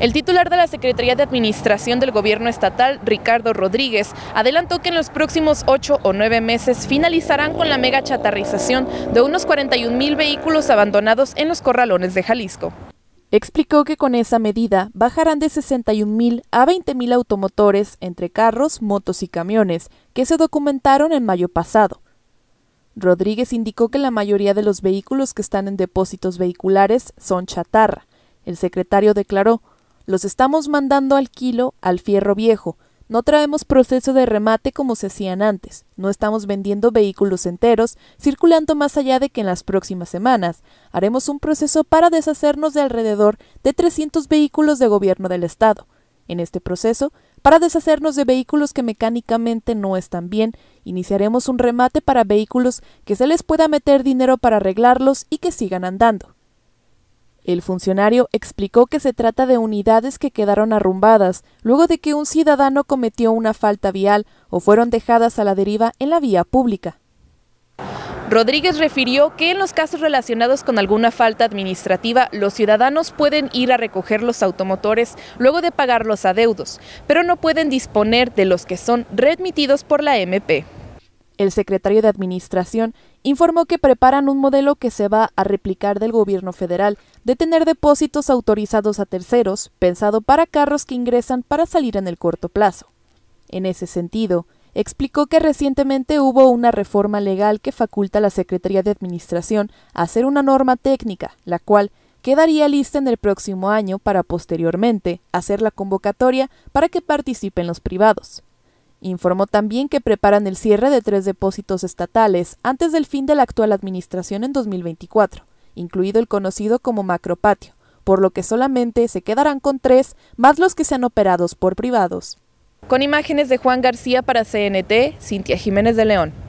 El titular de la Secretaría de Administración del Gobierno Estatal, Ricardo Rodríguez, adelantó que en los próximos ocho o nueve meses finalizarán con la mega chatarrización de unos 41.000 mil vehículos abandonados en los corralones de Jalisco. Explicó que con esa medida bajarán de 61.000 a 20.000 automotores entre carros, motos y camiones que se documentaron en mayo pasado. Rodríguez indicó que la mayoría de los vehículos que están en depósitos vehiculares son chatarra. El secretario declaró los estamos mandando al kilo, al fierro viejo. No traemos proceso de remate como se hacían antes. No estamos vendiendo vehículos enteros, circulando más allá de que en las próximas semanas haremos un proceso para deshacernos de alrededor de 300 vehículos de gobierno del Estado. En este proceso, para deshacernos de vehículos que mecánicamente no están bien, iniciaremos un remate para vehículos que se les pueda meter dinero para arreglarlos y que sigan andando. El funcionario explicó que se trata de unidades que quedaron arrumbadas luego de que un ciudadano cometió una falta vial o fueron dejadas a la deriva en la vía pública. Rodríguez refirió que en los casos relacionados con alguna falta administrativa, los ciudadanos pueden ir a recoger los automotores luego de pagar los adeudos, pero no pueden disponer de los que son readmitidos por la MP. El secretario de Administración informó que preparan un modelo que se va a replicar del gobierno federal de tener depósitos autorizados a terceros, pensado para carros que ingresan para salir en el corto plazo. En ese sentido, explicó que recientemente hubo una reforma legal que faculta a la Secretaría de Administración a hacer una norma técnica, la cual quedaría lista en el próximo año para posteriormente hacer la convocatoria para que participen los privados. Informó también que preparan el cierre de tres depósitos estatales antes del fin de la actual administración en 2024, incluido el conocido como macropatio, por lo que solamente se quedarán con tres, más los que sean operados por privados. Con imágenes de Juan García para CNT, Cintia Jiménez de León.